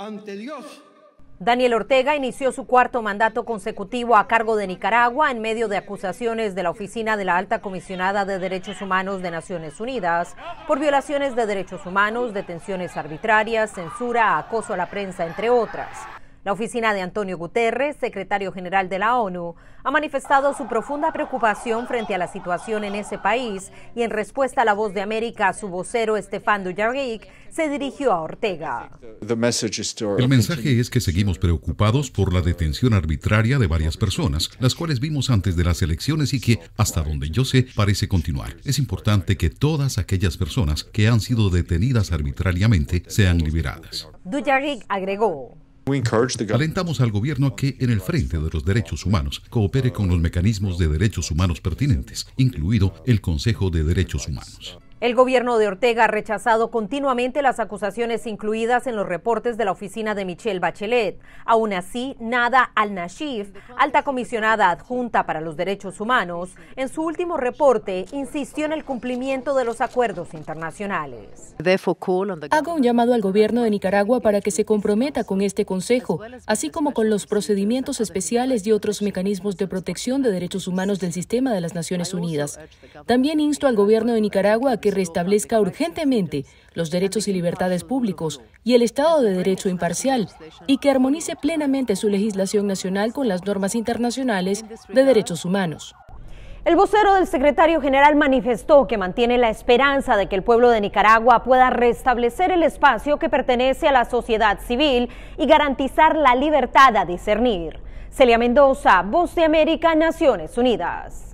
ante Dios. Daniel Ortega inició su cuarto mandato consecutivo a cargo de Nicaragua en medio de acusaciones de la Oficina de la Alta Comisionada de Derechos Humanos de Naciones Unidas por violaciones de derechos humanos, detenciones arbitrarias, censura, acoso a la prensa, entre otras. La oficina de Antonio Guterres, secretario general de la ONU, ha manifestado su profunda preocupación frente a la situación en ese país y en respuesta a la voz de América, su vocero Estefan Dujarric se dirigió a Ortega. El mensaje es que seguimos preocupados por la detención arbitraria de varias personas, las cuales vimos antes de las elecciones y que, hasta donde yo sé, parece continuar. Es importante que todas aquellas personas que han sido detenidas arbitrariamente sean liberadas. Dujarric agregó. Alentamos al gobierno a que, en el frente de los derechos humanos, coopere con los mecanismos de derechos humanos pertinentes, incluido el Consejo de Derechos Humanos. El gobierno de Ortega ha rechazado continuamente las acusaciones incluidas en los reportes de la oficina de Michelle Bachelet. Aún así, Nada al-Nashif, alta comisionada adjunta para los derechos humanos, en su último reporte insistió en el cumplimiento de los acuerdos internacionales. Hago un llamado al gobierno de Nicaragua para que se comprometa con este Consejo, así como con los procedimientos especiales y otros mecanismos de protección de derechos humanos del sistema de las Naciones Unidas. También insto al gobierno de Nicaragua a que restablezca urgentemente los derechos y libertades públicos y el Estado de Derecho imparcial y que armonice plenamente su legislación nacional con las normas internacionales de derechos humanos. El vocero del secretario general manifestó que mantiene la esperanza de que el pueblo de Nicaragua pueda restablecer el espacio que pertenece a la sociedad civil y garantizar la libertad a discernir. Celia Mendoza, Voz de América, Naciones Unidas.